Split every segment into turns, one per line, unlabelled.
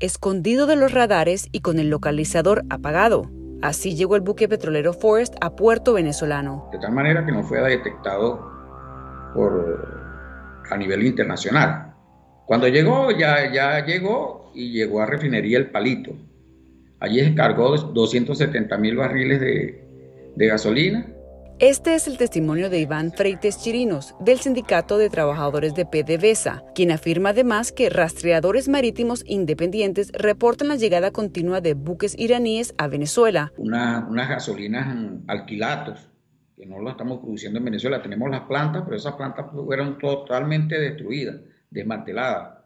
escondido de los radares y con el localizador apagado. Así llegó el buque petrolero Forest a puerto venezolano. De
tal manera que no fue detectado por, a nivel internacional. Cuando llegó, ya, ya llegó y llegó a refinería El Palito. Allí se cargó 270 mil barriles de, de gasolina
este es el testimonio de Iván Freites Chirinos, del Sindicato de Trabajadores de PDVSA, quien afirma además que rastreadores marítimos independientes reportan la llegada continua de buques iraníes a Venezuela.
Una, unas gasolinas alquilatos, que no las estamos produciendo en Venezuela. Tenemos las plantas, pero esas plantas fueron totalmente destruidas, desmanteladas.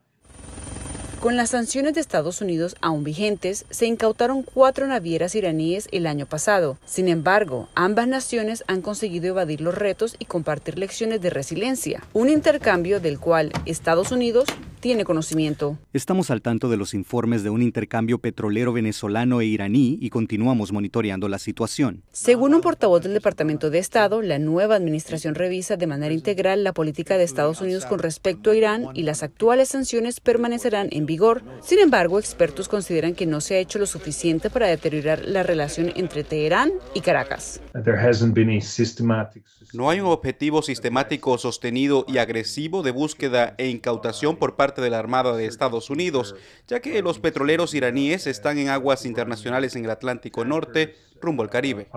Con las sanciones de Estados Unidos aún vigentes, se incautaron cuatro navieras iraníes el año pasado. Sin embargo, ambas naciones han conseguido evadir los retos y compartir lecciones de resiliencia, un intercambio del cual Estados Unidos tiene conocimiento.
Estamos al tanto de los informes de un intercambio petrolero venezolano e iraní y continuamos monitoreando la situación.
Según un portavoz del Departamento de Estado, la nueva administración revisa de manera integral la política de Estados Unidos con respecto a Irán y las actuales sanciones permanecerán en vigor. Sin embargo, expertos consideran que no se ha hecho lo suficiente para deteriorar la relación entre Teherán y Caracas.
No hay un objetivo sistemático, sostenido y agresivo de búsqueda e incautación por parte de la Armada de Estados Unidos, ya que los petroleros iraníes están en aguas internacionales en el Atlántico Norte, rumbo al Caribe.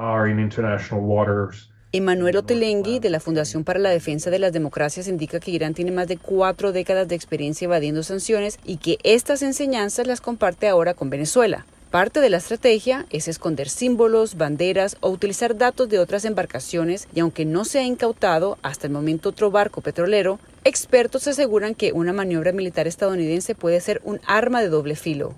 Emanuel Otelengui, de la Fundación para la Defensa de las Democracias, indica que Irán tiene más de cuatro décadas de experiencia evadiendo sanciones y que estas enseñanzas las comparte ahora con Venezuela. Parte de la estrategia es esconder símbolos, banderas o utilizar datos de otras embarcaciones y aunque no se ha incautado hasta el momento otro barco petrolero, Expertos aseguran que una maniobra militar estadounidense puede ser un arma de doble filo.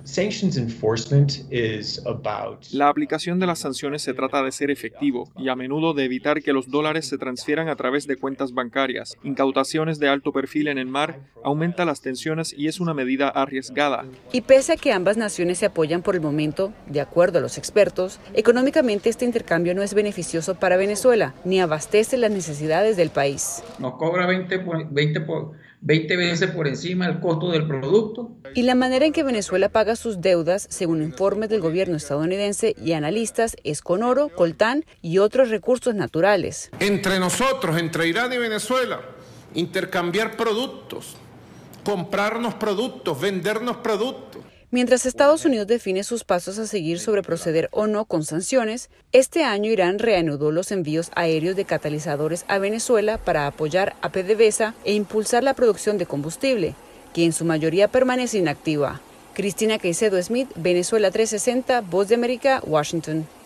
La aplicación de las sanciones se trata de ser efectivo y a menudo de evitar que los dólares se transfieran a través de cuentas bancarias. Incautaciones de alto perfil en el mar aumenta las tensiones y es una medida arriesgada.
Y pese a que ambas naciones se apoyan por el momento, de acuerdo a los expertos, económicamente este intercambio no es beneficioso para Venezuela ni abastece las necesidades del país.
Nos cobra 20, 20 20, por, 20 veces por encima del costo del producto.
Y la manera en que Venezuela paga sus deudas, según informes del gobierno estadounidense y analistas, es con oro, coltán y otros recursos naturales.
Entre nosotros, entre Irán y Venezuela, intercambiar productos, comprarnos productos, vendernos
productos. Mientras Estados Unidos define sus pasos a seguir sobre proceder o no con sanciones, este año Irán reanudó los envíos aéreos de catalizadores a Venezuela para apoyar a PDVSA e impulsar la producción de combustible, que en su mayoría permanece inactiva. Cristina Caicedo Smith, Venezuela 360, Voz de América, Washington.